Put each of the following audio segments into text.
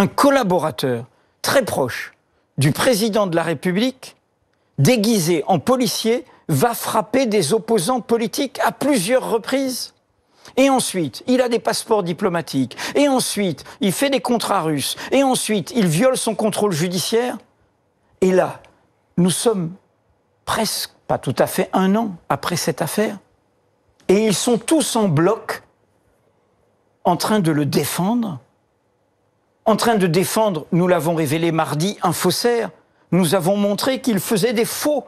un collaborateur très proche du président de la République, déguisé en policier, va frapper des opposants politiques à plusieurs reprises. Et ensuite, il a des passeports diplomatiques. Et ensuite, il fait des contrats russes. Et ensuite, il viole son contrôle judiciaire. Et là, nous sommes presque, pas tout à fait un an après cette affaire. Et ils sont tous en bloc en train de le défendre en train de défendre, nous l'avons révélé mardi, un faussaire. Nous avons montré qu'il faisait des faux,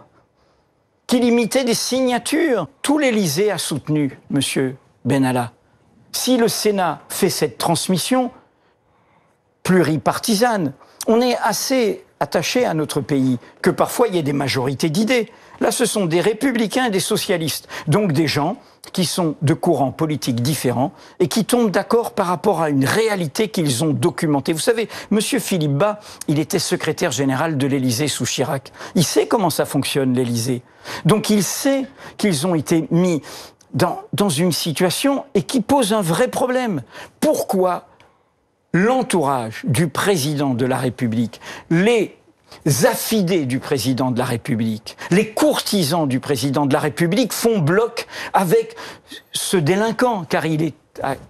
qu'il imitait des signatures. Tout l'Élysée a soutenu M. Benalla. Si le Sénat fait cette transmission pluripartisane, on est assez attaché à notre pays que parfois il y ait des majorités d'idées. Là, ce sont des républicains et des socialistes, donc des gens qui sont de courants politiques différents et qui tombent d'accord par rapport à une réalité qu'ils ont documentée. Vous savez, Monsieur Philippe Bas, il était secrétaire général de l'Élysée sous Chirac. Il sait comment ça fonctionne l'Élysée. Donc il sait qu'ils ont été mis dans, dans une situation et qui pose un vrai problème. Pourquoi l'entourage du président de la République, les affidés du président de la République, les courtisans du président de la République font bloc avec ce délinquant, car il est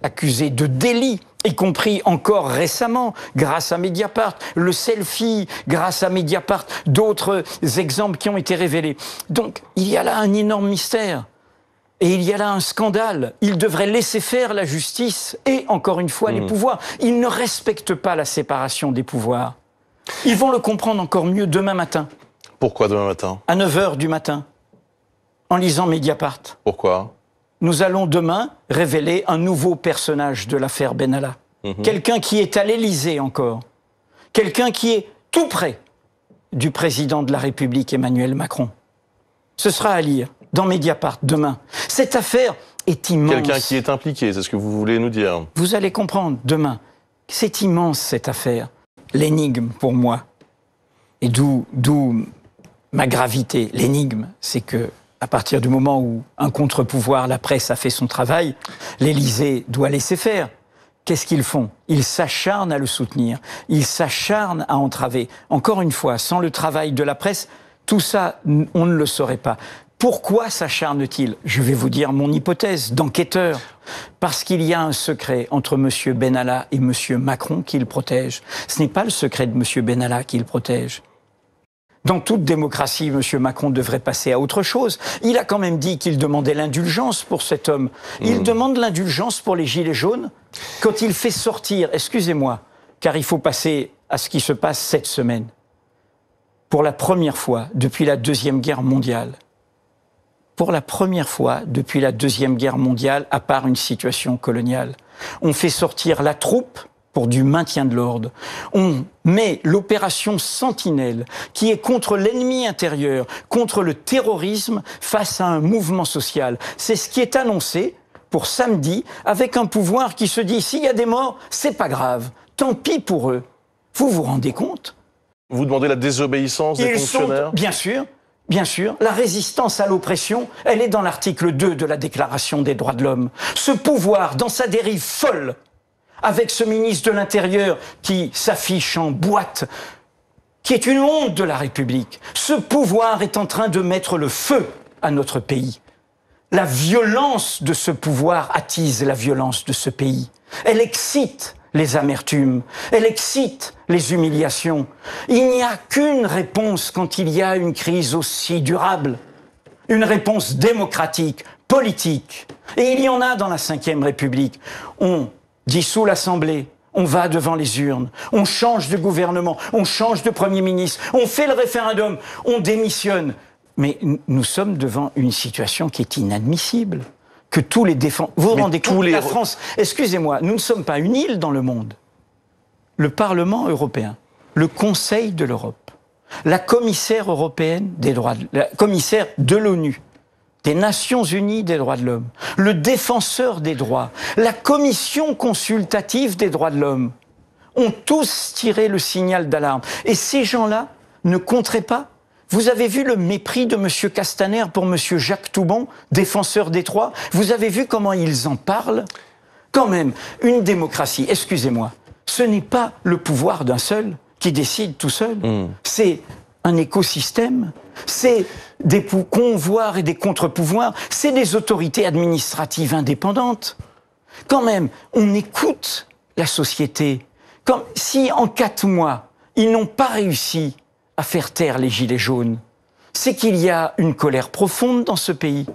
accusé de délit y compris encore récemment, grâce à Mediapart, le selfie, grâce à Mediapart, d'autres exemples qui ont été révélés. Donc, il y a là un énorme mystère. Et il y a là un scandale. Il devrait laisser faire la justice et, encore une fois, les mmh. pouvoirs. Il ne respecte pas la séparation des pouvoirs. Ils vont le comprendre encore mieux demain matin. Pourquoi demain matin À 9h du matin, en lisant Mediapart. Pourquoi Nous allons demain révéler un nouveau personnage de l'affaire Benalla. Mhm. Quelqu'un qui est à l'Élysée encore. Quelqu'un qui est tout près du président de la République Emmanuel Macron. Ce sera à lire dans Mediapart demain. Cette affaire est immense. Quelqu'un qui est impliqué, c'est ce que vous voulez nous dire. Vous allez comprendre demain. C'est immense cette affaire l'énigme pour moi. Et d'où, ma gravité. L'énigme, c'est que à partir du moment où un contre-pouvoir, la presse, a fait son travail, l'Élysée doit laisser faire. Qu'est-ce qu'ils font Ils s'acharnent à le soutenir, ils s'acharnent à entraver. Encore une fois, sans le travail de la presse, tout ça, on ne le saurait pas. Pourquoi s'acharne-t-il Je vais vous dire mon hypothèse d'enquêteur. Parce qu'il y a un secret entre M. Benalla et M. Macron qu'il protège. Ce n'est pas le secret de M. Benalla qu'il protège. Dans toute démocratie, M. Macron devrait passer à autre chose. Il a quand même dit qu'il demandait l'indulgence pour cet homme. Il hmm. demande l'indulgence pour les Gilets jaunes quand il fait sortir, excusez-moi, car il faut passer à ce qui se passe cette semaine. Pour la première fois depuis la Deuxième Guerre mondiale, pour la première fois depuis la Deuxième Guerre mondiale, à part une situation coloniale. On fait sortir la troupe pour du maintien de l'ordre. On met l'opération Sentinelle, qui est contre l'ennemi intérieur, contre le terrorisme, face à un mouvement social. C'est ce qui est annoncé pour samedi, avec un pouvoir qui se dit, s'il y a des morts, c'est pas grave, tant pis pour eux. Vous vous rendez compte Vous demandez la désobéissance des fonctionnaires sont, Bien sûr. Bien sûr, la résistance à l'oppression, elle est dans l'article 2 de la Déclaration des droits de l'homme. Ce pouvoir, dans sa dérive folle, avec ce ministre de l'Intérieur qui s'affiche en boîte, qui est une honte de la République, ce pouvoir est en train de mettre le feu à notre pays. La violence de ce pouvoir attise la violence de ce pays. Elle excite les amertumes, elle excite les humiliations. Il n'y a qu'une réponse quand il y a une crise aussi durable, une réponse démocratique, politique. Et il y en a dans la Ve République. On dissout l'Assemblée, on va devant les urnes, on change de gouvernement, on change de Premier ministre, on fait le référendum, on démissionne. Mais nous sommes devant une situation qui est inadmissible que tous les défenseurs... Vous rendez compte, la France... Excusez-moi, nous ne sommes pas une île dans le monde. Le Parlement européen, le Conseil de l'Europe, la commissaire européenne des droits... De... La commissaire de l'ONU, des Nations Unies des droits de l'homme, le défenseur des droits, la commission consultative des droits de l'homme, ont tous tiré le signal d'alarme. Et ces gens-là ne compteraient pas vous avez vu le mépris de M. Castaner pour M. Jacques Toubon, défenseur des Trois Vous avez vu comment ils en parlent Quand même, une démocratie, excusez-moi, ce n'est pas le pouvoir d'un seul qui décide tout seul. Hmm. C'est un écosystème, c'est des convoirs et des contre-pouvoirs, c'est des autorités administratives indépendantes. Quand même, on écoute la société. Comme si en quatre mois, ils n'ont pas réussi à faire taire les gilets jaunes, c'est qu'il y a une colère profonde dans ce pays.